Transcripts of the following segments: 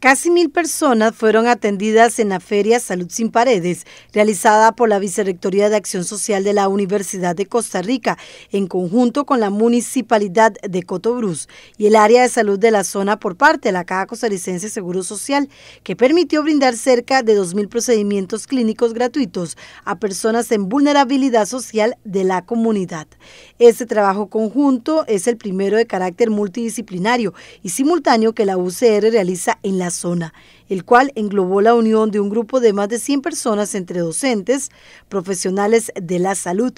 Casi mil personas fueron atendidas en la Feria Salud Sin Paredes, realizada por la Vicerrectoría de Acción Social de la Universidad de Costa Rica, en conjunto con la Municipalidad de Cotobruz y el Área de Salud de la zona por parte de la Caja Costarricense Seguro Social, que permitió brindar cerca de 2.000 procedimientos clínicos gratuitos a personas en vulnerabilidad social de la comunidad. Este trabajo conjunto es el primero de carácter multidisciplinario y simultáneo que la UCR realiza en la zona, el cual englobó la unión de un grupo de más de 100 personas entre docentes, profesionales de la salud,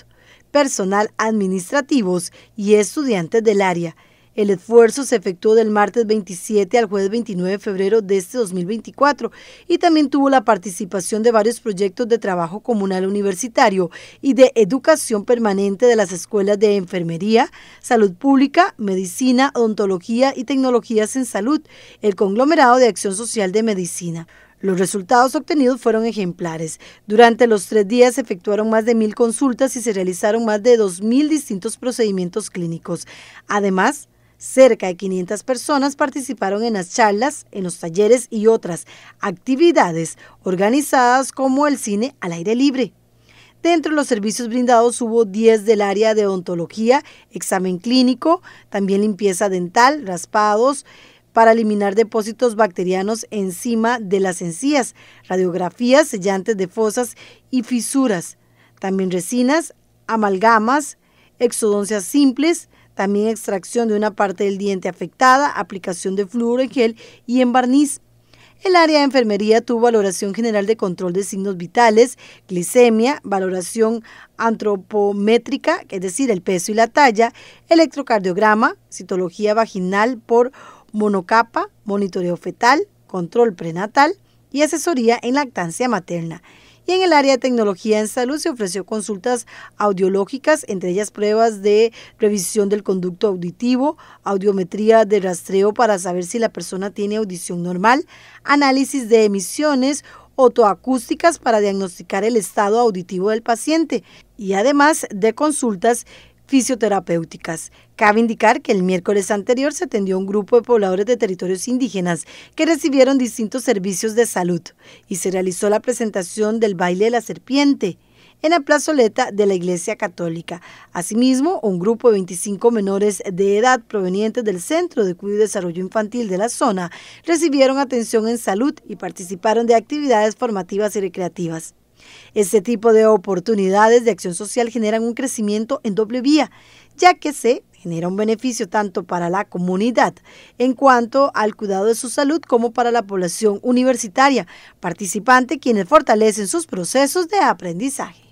personal administrativos y estudiantes del área el esfuerzo se efectuó del martes 27 al jueves 29 de febrero de este 2024 y también tuvo la participación de varios proyectos de trabajo comunal universitario y de educación permanente de las escuelas de enfermería, salud pública, medicina, odontología y tecnologías en salud, el conglomerado de acción social de medicina. Los resultados obtenidos fueron ejemplares. Durante los tres días se efectuaron más de mil consultas y se realizaron más de mil distintos procedimientos clínicos. Además, Cerca de 500 personas participaron en las charlas, en los talleres y otras actividades organizadas como el cine al aire libre. Dentro de los servicios brindados hubo 10 del área de odontología, examen clínico, también limpieza dental, raspados para eliminar depósitos bacterianos encima de las encías, radiografías, sellantes de fosas y fisuras, también resinas, amalgamas, exodoncias simples, también extracción de una parte del diente afectada, aplicación de flúor en gel y en barniz. El área de enfermería tuvo valoración general de control de signos vitales, glicemia, valoración antropométrica, es decir, el peso y la talla, electrocardiograma, citología vaginal por monocapa, monitoreo fetal, control prenatal y asesoría en lactancia materna y en el área de tecnología en salud se ofreció consultas audiológicas, entre ellas pruebas de revisión del conducto auditivo, audiometría de rastreo para saber si la persona tiene audición normal, análisis de emisiones, autoacústicas para diagnosticar el estado auditivo del paciente y además de consultas fisioterapéuticas. Cabe indicar que el miércoles anterior se atendió a un grupo de pobladores de territorios indígenas que recibieron distintos servicios de salud y se realizó la presentación del baile de la serpiente en la plazoleta de la Iglesia Católica. Asimismo, un grupo de 25 menores de edad provenientes del Centro de Cuidado y Desarrollo Infantil de la zona recibieron atención en salud y participaron de actividades formativas y recreativas. Este tipo de oportunidades de acción social generan un crecimiento en doble vía, ya que se genera un beneficio tanto para la comunidad en cuanto al cuidado de su salud como para la población universitaria participante, quienes fortalecen sus procesos de aprendizaje.